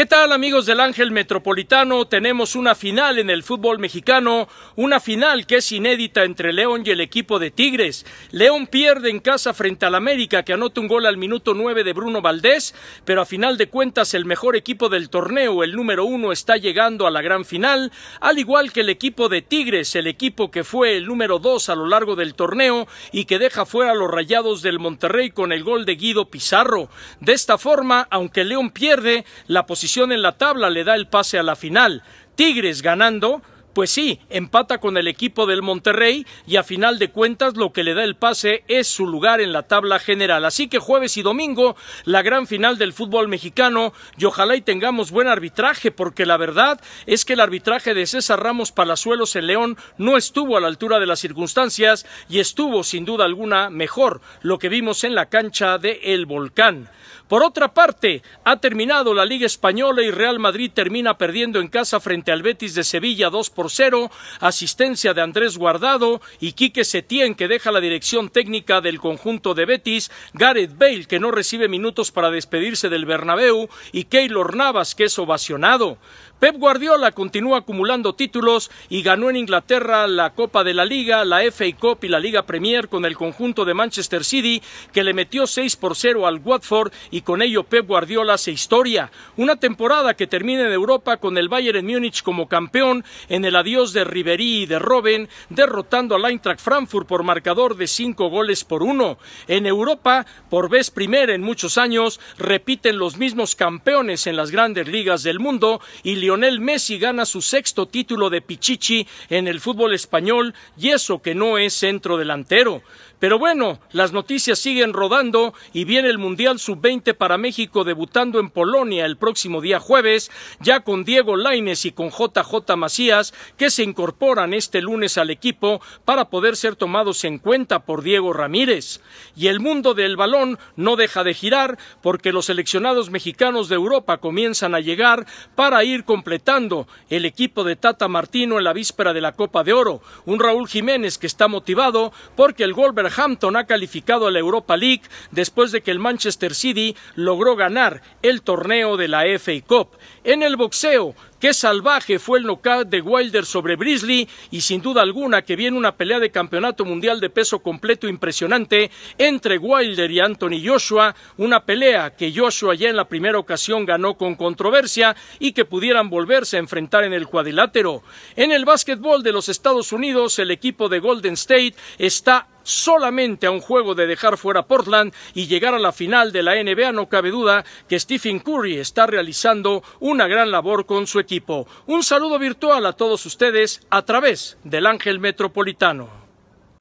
¿Qué tal amigos del Ángel Metropolitano? Tenemos una final en el fútbol mexicano, una final que es inédita entre León y el equipo de Tigres. León pierde en casa frente al América que anota un gol al minuto 9 de Bruno Valdés, pero a final de cuentas el mejor equipo del torneo, el número uno, está llegando a la gran final, al igual que el equipo de Tigres, el equipo que fue el número dos a lo largo del torneo y que deja fuera a los rayados del Monterrey con el gol de Guido Pizarro. De esta forma, aunque León pierde, la posición en la tabla le da el pase a la final. Tigres ganando pues sí, empata con el equipo del Monterrey y a final de cuentas lo que le da el pase es su lugar en la tabla general. Así que jueves y domingo la gran final del fútbol mexicano y ojalá y tengamos buen arbitraje porque la verdad es que el arbitraje de César Ramos Palazuelos en León no estuvo a la altura de las circunstancias y estuvo sin duda alguna mejor lo que vimos en la cancha de El Volcán. Por otra parte, ha terminado la Liga Española y Real Madrid termina perdiendo en casa frente al Betis de Sevilla cero, asistencia de Andrés Guardado, y Quique Setién que deja la dirección técnica del conjunto de Betis, Gareth Bale que no recibe minutos para despedirse del Bernabéu y Keylor Navas que es ovacionado. Pep Guardiola continúa acumulando títulos y ganó en Inglaterra la Copa de la Liga, la FA Cup y la Liga Premier con el conjunto de Manchester City, que le metió 6 por 0 al Watford y con ello Pep Guardiola hace historia. Una temporada que termina en Europa con el Bayern Múnich como campeón, en el el adiós de Riverí y de Robben, derrotando al Eintracht Frankfurt por marcador de cinco goles por uno. En Europa, por vez primera en muchos años, repiten los mismos campeones en las grandes ligas del mundo y Lionel Messi gana su sexto título de Pichichi en el fútbol español y eso que no es centro delantero. Pero bueno, las noticias siguen rodando y viene el Mundial Sub-20 para México debutando en Polonia el próximo día jueves, ya con Diego Laines y con JJ Macías, que se incorporan este lunes al equipo para poder ser tomados en cuenta por Diego Ramírez. Y el mundo del balón no deja de girar porque los seleccionados mexicanos de Europa comienzan a llegar para ir completando el equipo de Tata Martino en la víspera de la Copa de Oro. Un Raúl Jiménez que está motivado porque el Wolverhampton ha calificado a la Europa League después de que el Manchester City logró ganar el torneo de la FA Cup. En el boxeo, Qué salvaje fue el nocaut de Wilder sobre Brisley y sin duda alguna que viene una pelea de campeonato mundial de peso completo impresionante entre Wilder y Anthony Joshua, una pelea que Joshua ya en la primera ocasión ganó con controversia y que pudieran volverse a enfrentar en el cuadrilátero. En el básquetbol de los Estados Unidos, el equipo de Golden State está solamente a un juego de dejar fuera Portland y llegar a la final de la NBA, no cabe duda que Stephen Curry está realizando una gran labor con su equipo. Un saludo virtual a todos ustedes a través del Ángel Metropolitano.